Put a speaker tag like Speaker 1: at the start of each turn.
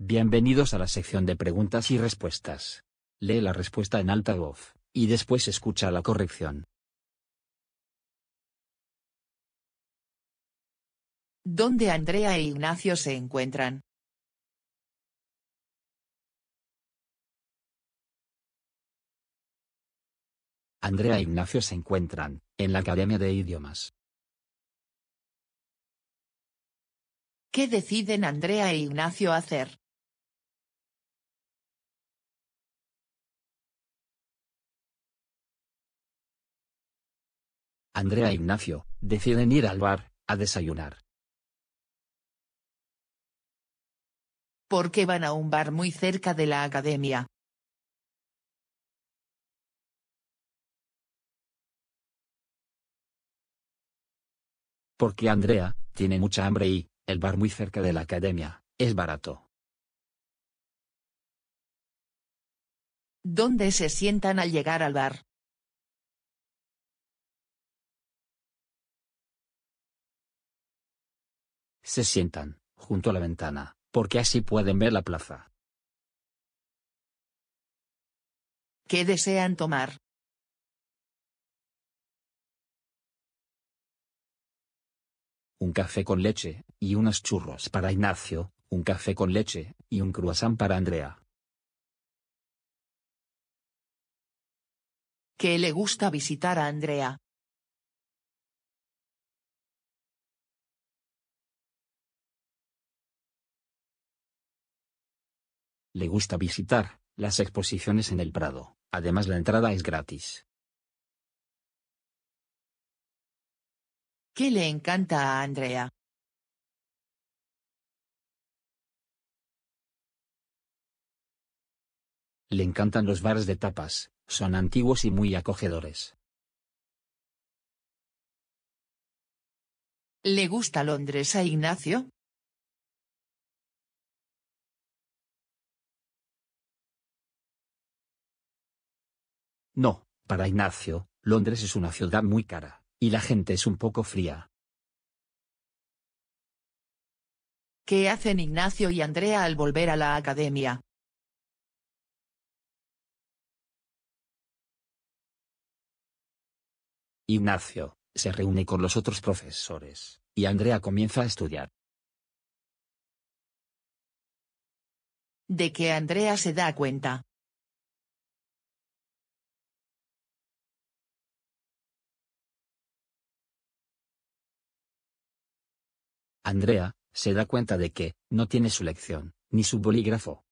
Speaker 1: Bienvenidos a la sección de preguntas y respuestas. Lee la respuesta en alta voz, y después escucha la corrección.
Speaker 2: ¿Dónde Andrea e Ignacio se encuentran?
Speaker 1: Andrea e Ignacio se encuentran, en la Academia de Idiomas.
Speaker 2: ¿Qué deciden Andrea e Ignacio hacer? Andrea e Ignacio, deciden ir al bar, a desayunar. ¿Por qué van a un bar muy cerca de la academia?
Speaker 1: Porque Andrea, tiene mucha hambre y, el bar muy cerca de la academia, es barato.
Speaker 2: ¿Dónde se sientan al llegar al bar? Se sientan, junto a la ventana, porque así pueden ver la plaza. ¿Qué desean tomar?
Speaker 1: Un café con leche, y unos churros para Ignacio, un café con leche, y un croissant para Andrea.
Speaker 2: ¿Qué le gusta visitar a Andrea? Le gusta visitar las exposiciones en el Prado, además la entrada es gratis. ¿Qué le encanta a Andrea? Le encantan los bares de tapas, son antiguos y muy acogedores. ¿Le gusta Londres a Ignacio?
Speaker 1: No, para Ignacio, Londres es una ciudad muy cara, y la gente es un poco fría.
Speaker 2: ¿Qué hacen Ignacio y Andrea al volver a la academia? Ignacio, se reúne con los otros profesores, y Andrea comienza a estudiar. De qué Andrea se da cuenta. Andrea, se da cuenta de que, no tiene su lección, ni su bolígrafo.